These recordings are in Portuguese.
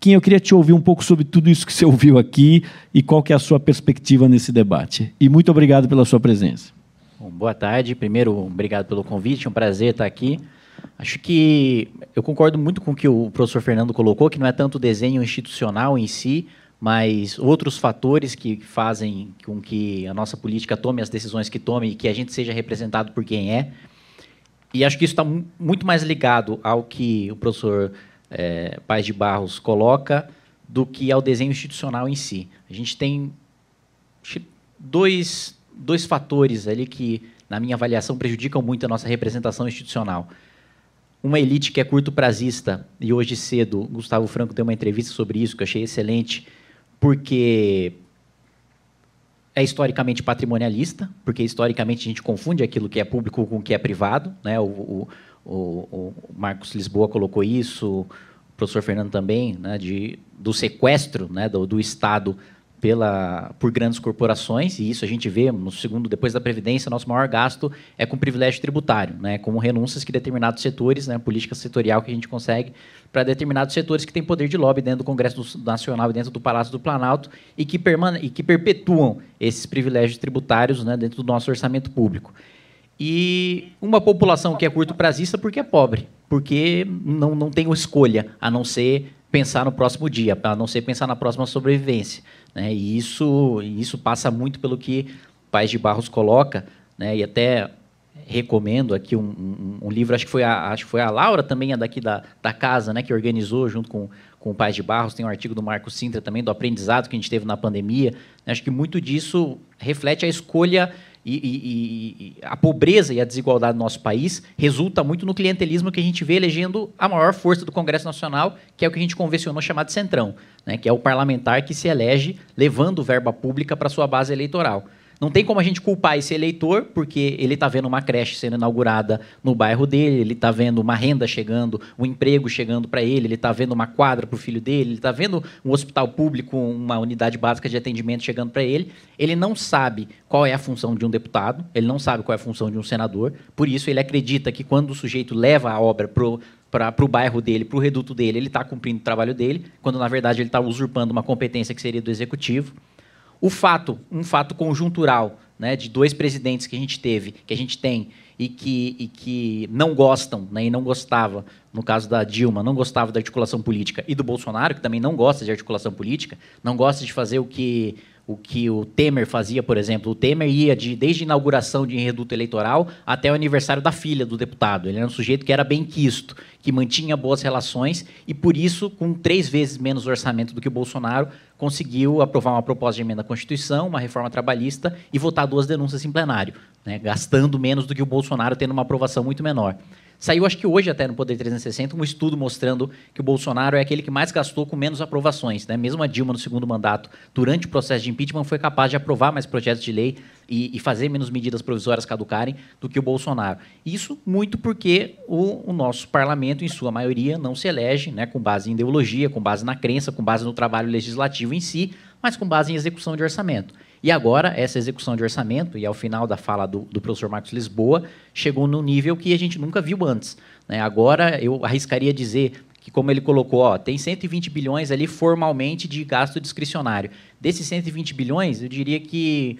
Kim, eu queria te ouvir um pouco sobre tudo isso que você ouviu aqui e qual que é a sua perspectiva nesse debate. E muito obrigado pela sua presença. Bom, boa tarde. Primeiro, obrigado pelo convite, é um prazer estar aqui. Acho que eu concordo muito com o que o professor Fernando colocou, que não é tanto o desenho institucional em si, mas outros fatores que fazem com que a nossa política tome as decisões que tome e que a gente seja representado por quem é. E acho que isso está muito mais ligado ao que o professor é, Paz de Barros coloca do que ao desenho institucional em si. A gente tem dois, dois fatores ali que, na minha avaliação, prejudicam muito a nossa representação institucional. Uma elite que é curto prazista, e hoje cedo Gustavo Franco deu uma entrevista sobre isso que eu achei excelente, porque é historicamente patrimonialista, porque historicamente a gente confunde aquilo que é público com o que é privado. Né? O, o, o, o Marcos Lisboa colocou isso, o professor Fernando também, né, de, do sequestro né, do, do Estado pela, por grandes corporações, e isso a gente vê no segundo, depois da Previdência, nosso maior gasto é com privilégio tributário, né, com renúncias que determinados setores, né, política setorial que a gente consegue para determinados setores que têm poder de lobby dentro do Congresso Nacional e dentro do Palácio do Planalto e que, permane e que perpetuam esses privilégios tributários né, dentro do nosso orçamento público e uma população que é curto prazista porque é pobre, porque não, não tem escolha, a não ser pensar no próximo dia, a não ser pensar na próxima sobrevivência. Né? E isso, isso passa muito pelo que Paz de Barros coloca, né? e até recomendo aqui um, um, um, livro, acho que foi a, acho que foi a Laura também, a daqui da, da casa, né, que organizou junto com, com o Paz de Barros, tem um artigo do Marco Sintra também, do aprendizado que a gente teve na pandemia. Né? Acho que muito disso reflete a escolha e, e, e, a pobreza e a desigualdade do nosso país resulta muito no clientelismo que a gente vê elegendo a maior força do Congresso Nacional, que é o que a gente convencionou chamar de centrão, né, que é o parlamentar que se elege levando verba pública para sua base eleitoral. Não tem como a gente culpar esse eleitor, porque ele está vendo uma creche sendo inaugurada no bairro dele, ele está vendo uma renda chegando, um emprego chegando para ele, ele está vendo uma quadra para o filho dele, ele está vendo um hospital público, uma unidade básica de atendimento chegando para ele. Ele não sabe qual é a função de um deputado, ele não sabe qual é a função de um senador, por isso ele acredita que quando o sujeito leva a obra para para o bairro dele, para o reduto dele, ele está cumprindo o trabalho dele, quando na verdade ele está usurpando uma competência que seria do executivo. O fato, um fato conjuntural, né, de dois presidentes que a gente teve, que a gente tem e que, e que não gostam, né, e não gostava, no caso da Dilma, não gostava da articulação política, e do Bolsonaro, que também não gosta de articulação política, não gosta de fazer o que o que o Temer fazia, por exemplo. O Temer ia de, desde a inauguração de reduto eleitoral até o aniversário da filha do deputado. Ele era um sujeito que era bem quisto, que mantinha boas relações e, por isso, com três vezes menos orçamento do que o Bolsonaro, conseguiu aprovar uma proposta de emenda à Constituição, uma reforma trabalhista e votar duas denúncias em plenário, né? gastando menos do que o Bolsonaro, tendo uma aprovação muito menor. Saiu, acho que hoje até no Poder 360, um estudo mostrando que o Bolsonaro é aquele que mais gastou com menos aprovações. Né? Mesmo a Dilma, no segundo mandato, durante o processo de impeachment, foi capaz de aprovar mais projetos de lei e, e fazer menos medidas provisórias caducarem do que o Bolsonaro. Isso muito porque o, o, nosso parlamento, em sua maioria, não se elege né, com base em ideologia, com base na crença, com base no trabalho legislativo em si, mas com base em execução de orçamento. E agora, essa execução de orçamento, e ao final da fala do, do professor Marcos Lisboa, chegou num nível que a gente nunca viu antes. Né? Agora, eu arriscaria dizer que, como ele colocou, ó, tem 120 bilhões ali formalmente de gasto discricionário. Desses 120 bilhões, eu diria que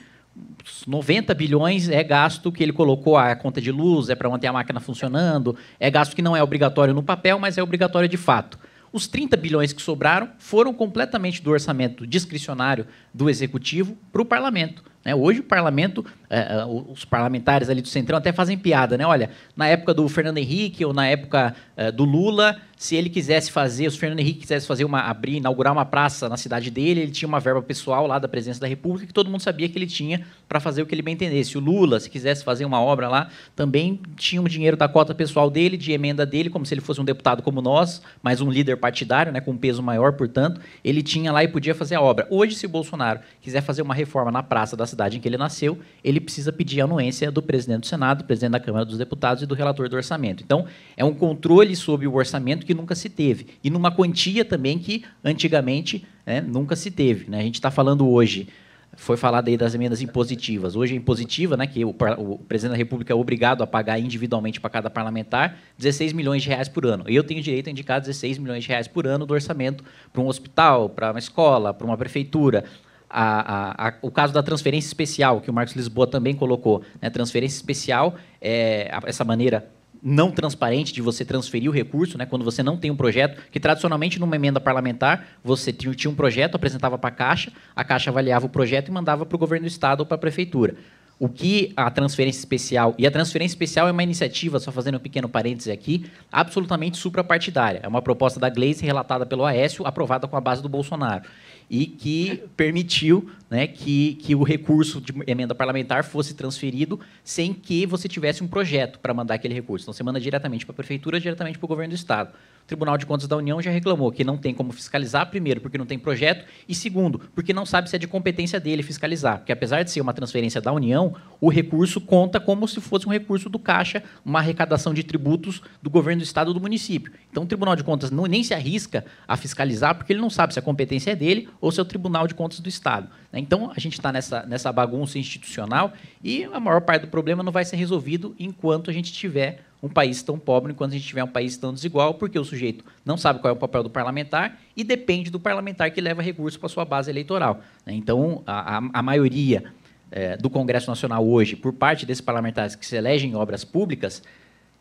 90 bilhões é gasto que ele colocou a ah, é conta de luz, é para manter a máquina funcionando, é gasto que não é obrigatório no papel, mas é obrigatório de fato. Os 30 bilhões que sobraram foram completamente do orçamento discricionário do executivo para o parlamento. Né? Hoje o parlamento, eh, os parlamentares ali do Centrão até fazem piada, né? Olha, na época do Fernando Henrique ou na época eh, do Lula, se ele quisesse fazer, se o Fernando Henrique quisesse fazer uma, abrir, inaugurar uma praça na cidade dele, ele tinha uma verba pessoal lá da presença da República que todo mundo sabia que ele tinha para fazer o que ele bem entendesse. O Lula, se quisesse fazer uma obra lá, também tinha o um dinheiro da cota pessoal dele, de emenda dele, como se ele fosse um deputado como nós, mas um líder partidário, né, com um peso maior, portanto, ele tinha lá e podia fazer a obra. Hoje, se o Bolsonaro quiser fazer uma reforma na praça da cidade em que ele nasceu, ele precisa pedir anuência do presidente do Senado, do presidente da Câmara dos Deputados e do relator do orçamento. Então, é um controle sobre o orçamento que nunca se teve, e numa quantia também que antigamente né, nunca se teve. Né? A gente está falando hoje foi falado aí das emendas impositivas. Hoje é impositiva, né, que o, o, presidente da República é obrigado a pagar individualmente para cada parlamentar 16 milhões de reais por ano. Eu tenho direito a indicar 16 milhões de reais por ano do orçamento para um hospital, para uma escola, para uma prefeitura a, a, a, o caso da transferência especial, que o Marcos Lisboa também colocou. Né? Transferência especial é essa maneira não transparente de você transferir o recurso, né? quando você não tem um projeto, que tradicionalmente numa emenda parlamentar, você tinha um projeto, apresentava para a Caixa, a Caixa avaliava o projeto e mandava para o governo do Estado ou para a Prefeitura. O que a transferência especial. E a transferência especial é uma iniciativa, só fazendo um pequeno parêntese aqui, absolutamente suprapartidária. É uma proposta da Gleice relatada pelo Aécio, aprovada com a base do Bolsonaro e que permitiu né, que, que o recurso de emenda parlamentar fosse transferido sem que você tivesse um projeto para mandar aquele recurso. Então, você manda diretamente para a prefeitura, diretamente para o governo do Estado. O Tribunal de Contas da União já reclamou que não tem como fiscalizar, primeiro, porque não tem projeto, e segundo, porque não sabe se é de competência dele fiscalizar. Porque, apesar de ser uma transferência da União, o recurso conta como se fosse um recurso do Caixa, uma arrecadação de tributos do governo do Estado ou do município. Então, o Tribunal de Contas não, nem se arrisca a fiscalizar, porque ele não sabe se a competência é dele ou seu Tribunal de Contas do Estado. Né? Então, a gente está nessa, nessa bagunça institucional e a maior parte do problema não vai ser resolvido enquanto a gente tiver um país tão pobre, enquanto a gente tiver um país tão desigual, porque o sujeito não sabe qual é o papel do parlamentar e depende do parlamentar que leva recurso para sua base eleitoral. Né? Então, a, a maioria é, do Congresso Nacional hoje, por parte desses parlamentares que se elegem em obras públicas,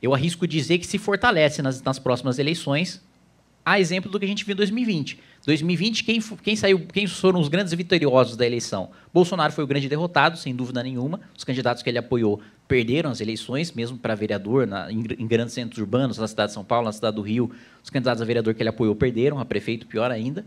eu arrisco dizer que se fortalece nas, nas próximas eleições a exemplo do que a gente viu em 2020. 2020, quem, quem saiu, quem foram os grandes vitoriosos da eleição? Bolsonaro foi o grande derrotado, sem dúvida nenhuma. Os candidatos que ele apoiou perderam as eleições, mesmo para vereador, na, em, em, grandes centros urbanos, na cidade de São Paulo, na cidade do Rio. Os candidatos a vereador que ele apoiou perderam, a prefeito pior ainda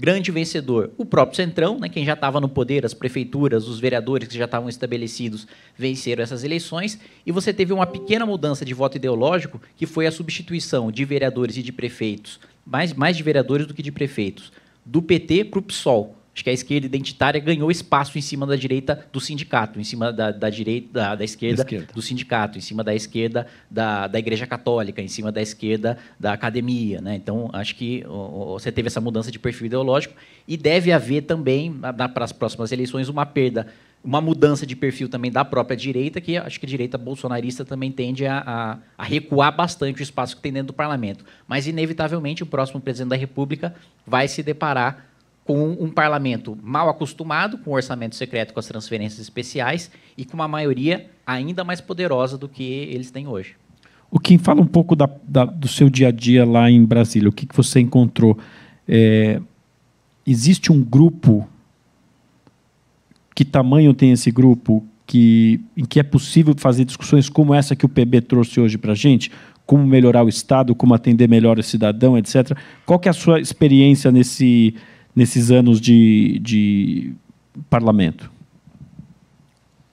grande vencedor, o próprio Centrão, né, quem já estava no poder, as prefeituras, os vereadores que já estavam estabelecidos venceram essas eleições, e você teve uma pequena mudança de voto ideológico, que foi a substituição de vereadores e de prefeitos, mais, mais de vereadores do que de prefeitos, do PT para o PSOL que a esquerda identitária ganhou espaço em cima da direita do sindicato, em cima da, da direita da, da esquerda, esquerda, do sindicato, em cima da esquerda da, da Igreja Católica, em cima da esquerda da academia. Né? Então, acho que ó, você teve essa mudança de perfil ideológico e deve haver também, para as próximas eleições, uma perda uma mudança de perfil também da própria direita, que acho que a direita bolsonarista também tende a, a, a, recuar bastante o espaço que tem dentro do parlamento. Mas, inevitavelmente, o próximo presidente da República vai se deparar com um parlamento mal acostumado com o orçamento secreto, com as transferências especiais e com uma maioria ainda mais poderosa do que eles têm hoje. O Kim, fala um pouco da, da, do seu dia a dia lá em Brasília. O que, que você encontrou? É, existe um grupo? Que tamanho tem esse grupo? Que, em que é possível fazer discussões como essa que o PB trouxe hoje para a gente? Como melhorar o Estado, como atender melhor o cidadão, etc. Qual que é a sua experiência nesse, nesses anos de, de parlamento?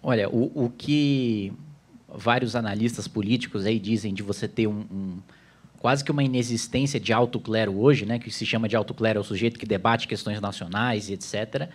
Olha, o, o que vários analistas políticos aí dizem de você ter um, um quase que uma inexistência de alto clero hoje, né, que se chama de alto clero, é o sujeito que debate questões nacionais e etc.,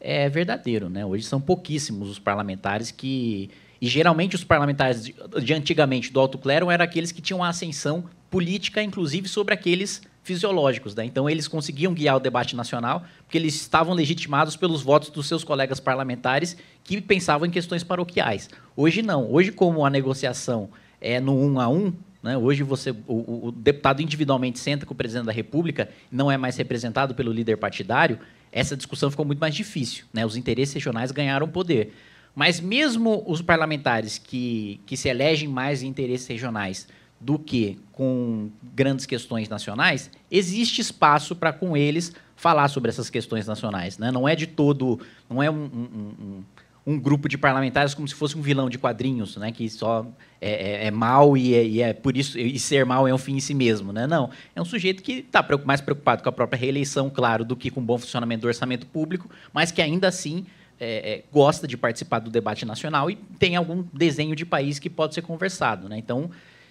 é verdadeiro. Né? Hoje são pouquíssimos os parlamentares que. E geralmente os parlamentares de, de antigamente do alto clero eram aqueles que tinham a ascensão política, inclusive sobre aqueles fisiológicos. Né? Então, eles conseguiam guiar o debate nacional, porque eles estavam legitimados pelos votos dos seus colegas parlamentares que pensavam em questões paroquiais. Hoje, não. Hoje, como a negociação é no um a um, né? hoje você, o, o deputado individualmente senta com o presidente da República, não é mais representado pelo líder partidário, essa discussão ficou muito mais difícil. Né? Os interesses regionais ganharam poder. Mas mesmo os parlamentares que, que se elegem mais em interesses regionais do que com grandes questões nacionais, existe espaço para com eles falar sobre essas questões nacionais. Né? Não é de todo. Não é um, um, um, um, grupo de parlamentares como se fosse um vilão de quadrinhos, né? que só é, é, é mal e é, e é, por isso e ser mal é um fim em si mesmo. Né? Não. É um sujeito que está mais preocupado com a própria reeleição, claro, do que com o bom funcionamento do orçamento público, mas que ainda assim é, é, gosta de participar do debate nacional e tem algum desenho de país que pode ser conversado. Né? Então,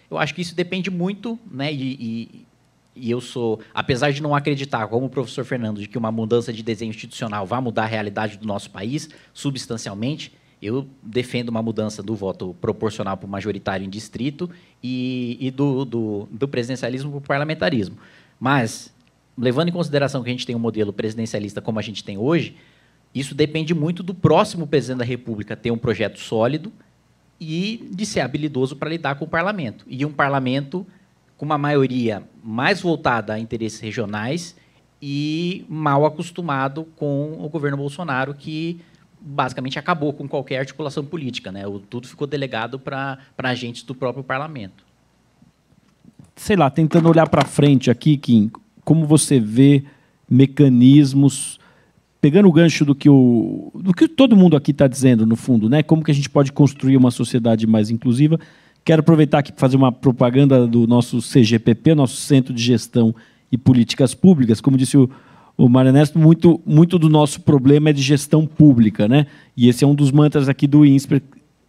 eu acho que isso depende muito, né? E, e, e eu sou, apesar de não acreditar, como o professor Fernando, de que uma mudança de desenho institucional vai mudar a realidade do nosso país substancialmente, eu defendo uma mudança do voto proporcional para o majoritário em distrito e, e do, do, do, presidencialismo para o parlamentarismo. Mas, levando em consideração que a gente tem um modelo presidencialista como a gente tem hoje, isso depende muito do próximo presidente da República ter um projeto sólido, e de ser habilidoso para lidar com o parlamento. E um parlamento com uma maioria mais voltada a interesses regionais e mal acostumado com o governo Bolsonaro, que basicamente acabou com qualquer articulação política. Né? tudo ficou delegado para agentes do próprio parlamento. Sei lá, tentando olhar para frente aqui, Kim, como você vê mecanismos pegando o gancho do que, o, do que todo mundo aqui está dizendo, no fundo, né? Como que a gente pode construir uma sociedade mais inclusiva. Quero aproveitar aqui para fazer uma propaganda do nosso CGPP, nosso Centro de Gestão e Políticas Públicas. Como disse o, o muito, muito do nosso problema é de gestão pública, né? E esse é um dos mantras aqui do INSPER,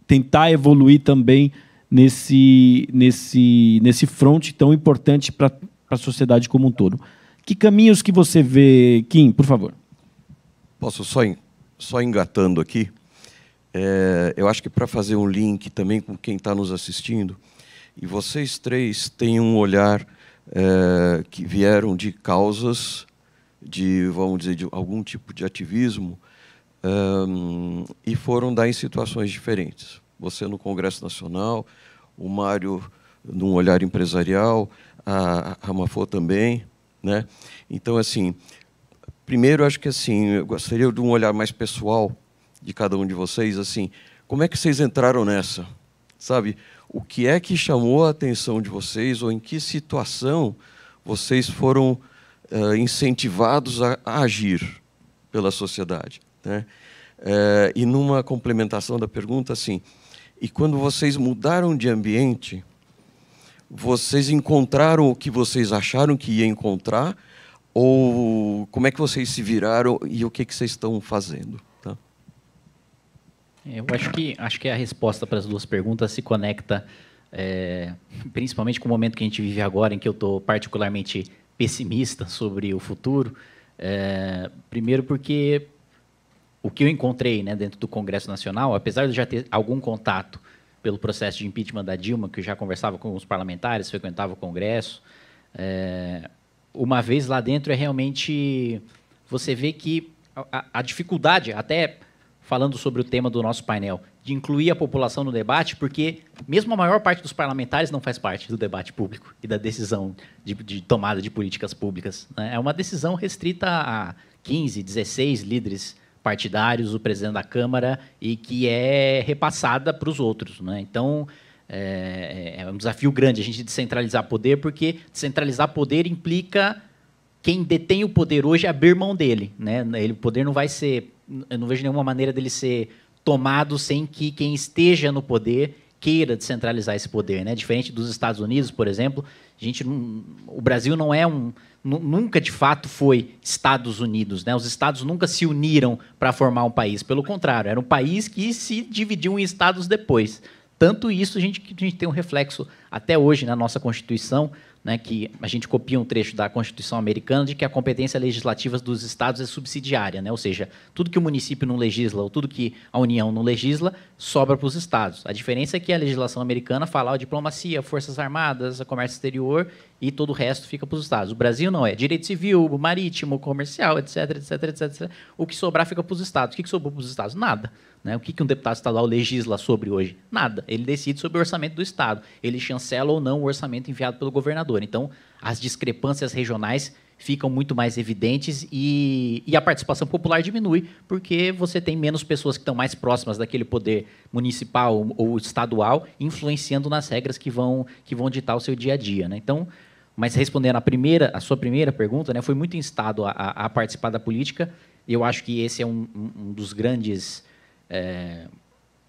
tentar evoluir também nesse, nesse, nesse fronte tão importante para a sociedade como um todo. Que caminhos que você vê, Kim, por favor? Posso só, só engatando aqui? É, eu acho que para fazer um link também com quem está nos assistindo, e vocês três têm um olhar é, que vieram de causas, de, vamos dizer, de algum tipo de ativismo, e foram dar em situações diferentes. Você no Congresso Nacional, o Mário num olhar empresarial, a, a Ramafô também. Né? Então, assim, Primeiro, acho que assim, eu gostaria de um olhar mais pessoal de cada um de vocês, assim, como é que vocês entraram nessa? Sabe, o que é que chamou a atenção de vocês ou em que situação vocês foram uh, incentivados a, a, agir pela sociedade, né? Eh, e numa complementação da pergunta, assim, e quando vocês mudaram de ambiente, vocês encontraram o que vocês acharam que ia encontrar ou como é que vocês se viraram e o que, que vocês estão fazendo? Tá? Eu acho que, acho que é a resposta para as duas perguntas se conecta é, principalmente com o momento que a gente vive agora, em que eu estou particularmente pessimista sobre o futuro. É, primeiro, porque o que eu encontrei né, dentro do Congresso Nacional, apesar de eu já ter algum contato pelo processo de impeachment da Dilma, que eu já conversava com os parlamentares, frequentava o Congresso, é, uma vez lá dentro é realmente você vê que a, a, dificuldade, até falando sobre o tema do nosso painel, de incluir a população no debate, porque mesmo a maior parte dos parlamentares não faz parte do debate público e da decisão de, de tomada de políticas públicas. Né? É uma decisão restrita a 15, 16 líderes partidários, o presidente da Câmara, e que é repassada para os outros. Né? Então, é, é, é um desafio grande a gente descentralizar poder, porque descentralizar poder implica quem detém o poder hoje é abrir mão dele. Né? Ele, o poder não vai ser. Eu não vejo nenhuma maneira dele ser tomado sem que quem esteja no poder queira descentralizar esse poder, né? Diferente dos Estados Unidos, por exemplo, a gente não, o Brasil não é um nunca de fato foi Estados Unidos, né? Os estados nunca se uniram para formar um país, pelo contrário, era um país que se dividiu em estados depois. Tanto isso a gente, a gente tem um reflexo até hoje na nossa Constituição, né, que a gente copia um trecho da Constituição americana de que a competência legislativa dos estados é subsidiária, né, ou seja, tudo que o município não legisla ou tudo que a União não legisla sobra para os estados. A diferença é que a legislação americana fala ó, diplomacia, forças armadas, comércio exterior e todo o resto fica para os estados. O Brasil não é direito civil, marítimo, comercial, etc, etc, etc. etc. O que sobrar fica para os estados. O que, sobrou para os estados? Nada. Né? O que, que um deputado estadual legisla sobre hoje? Nada. Ele decide sobre o orçamento do estado. Ele chancela ou não o orçamento enviado pelo governador governador. Então, as discrepâncias regionais ficam muito mais evidentes e, e, a participação popular diminui, porque você tem menos pessoas que estão mais próximas daquele poder municipal ou, estadual, influenciando nas regras que vão, que vão ditar o seu dia a dia. Né? Então, mas respondendo a, primeira, a sua primeira pergunta, né, foi muito instado a, a, a participar da política. Eu acho que esse é um, um dos grandes é,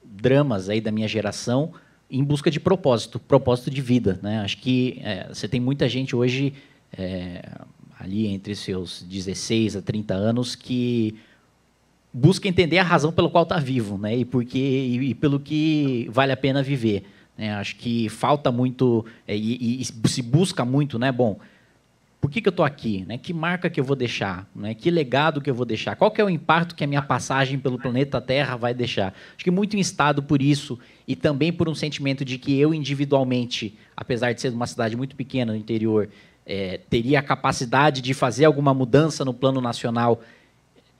dramas aí da minha geração, em busca de propósito, propósito de vida. Né? Acho que é, você tem muita gente hoje, é, ali entre seus 16 a 30 anos, que busca entender a razão pelo qual está vivo né? e, porque, e, e, pelo que vale a pena viver. Né? Acho que falta muito, é, e, e, se busca muito, né? Bom, por que, que eu estou aqui? Né? Que marca que eu vou deixar? Né? Que legado que eu vou deixar? Qual que é o impacto que a minha passagem pelo planeta Terra vai deixar? Acho que muito instado por isso e também por um sentimento de que eu individualmente, apesar de ser uma cidade muito pequena no interior, é, teria a capacidade de fazer alguma mudança no plano nacional,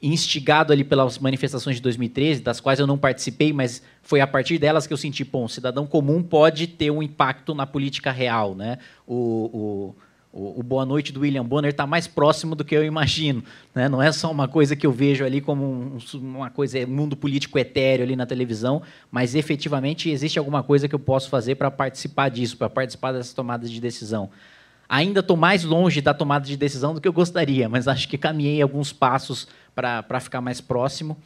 instigado ali pelas manifestações de 2013, das quais eu não participei, mas foi a partir delas que eu senti, bom, um cidadão comum pode ter um impacto na política real, né? o, o o, o, Boa Noite do William Bonner está mais próximo do que eu imagino. Né? Não é só uma coisa que eu vejo ali como um, uma coisa, um é mundo político etéreo ali na televisão, mas efetivamente existe alguma coisa que eu posso fazer para participar disso, para participar dessa tomada de decisão. Ainda estou mais longe da tomada de decisão do que eu gostaria, mas acho que caminhei alguns passos para ficar mais próximo.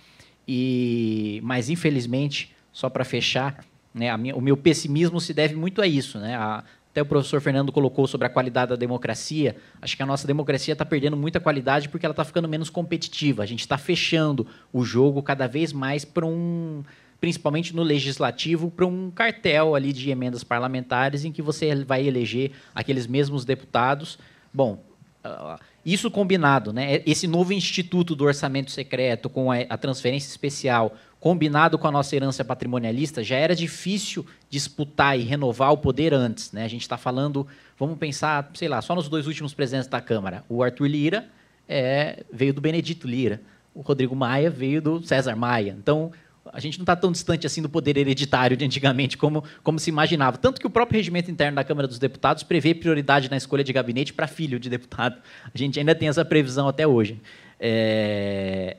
E, mas infelizmente, só para fechar, né, minha, o meu pessimismo se deve muito a isso, né, a, até o professor Fernando colocou sobre a qualidade da democracia. Acho que a nossa democracia está perdendo muita qualidade porque ela está ficando menos competitiva. A gente está fechando o jogo cada vez mais para um principalmente no legislativo, para um cartel ali de emendas parlamentares em que você vai eleger aqueles mesmos deputados. Bom, ah, isso combinado, né? Esse novo instituto do orçamento secreto com a transferência especial, combinado com a nossa herança patrimonialista, já era difícil disputar e renovar o poder antes. Né? A gente está falando, vamos pensar, sei lá, só nos dois últimos presidentes da Câmara. O Arthur Lira é, veio do Benedito Lira, o Rodrigo Maia veio do César Maia. Então, a gente não está tão distante assim do poder hereditário de antigamente como, como se imaginava. Tanto que o próprio regimento interno da Câmara dos Deputados prevê prioridade na escolha de gabinete para filho de deputado. A gente ainda tem essa previsão até hoje. É...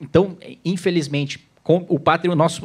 Então, infelizmente, o patrimônio, nosso,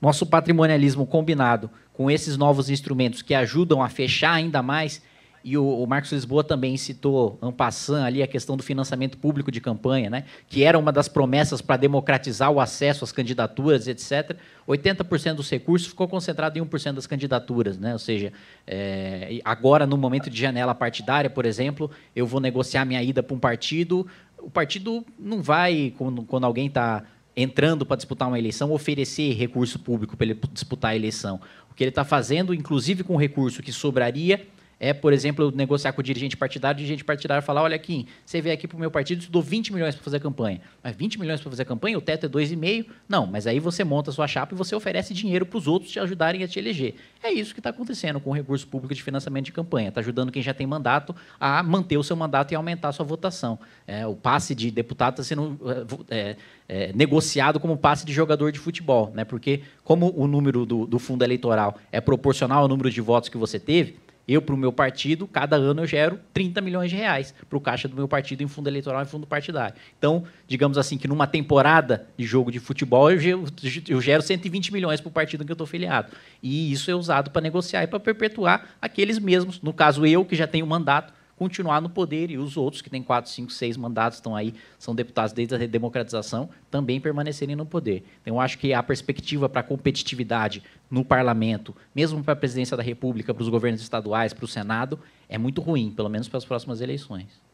nosso patrimonialismo combinado com esses novos instrumentos que ajudam a fechar ainda mais, e o, o Marcos Lisboa também citou, Ampassan, ali a questão do financiamento público de campanha, né, que era uma das promessas para democratizar o acesso às candidaturas, etc. 80% dos recursos ficou concentrado em 1% das candidaturas. Né, ou seja, é, agora, no momento de janela partidária, por exemplo, eu vou negociar minha ida para um partido, o partido não vai, quando, quando alguém está entrando para disputar uma eleição, oferecer recurso público para ele disputar a eleição. O que ele está fazendo, inclusive com o recurso que sobraria, é, por exemplo, negociar com o dirigente partidário, o dirigente partidário falar, olha aqui, você veio aqui para o meu partido, te dou 20 milhões para fazer campanha. Mas 20 milhões para fazer campanha, o teto é 2,5? Não, mas aí você monta a sua chapa e você oferece dinheiro para os outros te ajudarem a te eleger. É isso que está acontecendo com o recurso público de financiamento de campanha. Está ajudando quem já tem mandato a manter o seu mandato e aumentar a sua votação. É, o passe de deputado está sendo é, é, negociado como passe de jogador de futebol, né? porque como o número do, do fundo eleitoral é proporcional ao número de votos que você teve, eu, para o meu partido, cada ano eu gero 30 milhões de reais para o caixa do meu partido em fundo eleitoral e fundo partidário. Então, digamos assim, que numa temporada de jogo de futebol, eu gero, eu gero 120 milhões para o partido em que eu estou filiado. E isso é usado para negociar e para perpetuar aqueles mesmos. No caso, eu, que já tenho mandato, continuar no poder e os outros, que têm quatro, cinco, seis mandatos, estão aí, são deputados desde a democratização, também permanecerem no poder. Então, acho que a perspectiva para a competitividade no parlamento, mesmo para a presidência da República, para os governos estaduais, para o Senado, é muito ruim, pelo menos para as próximas eleições.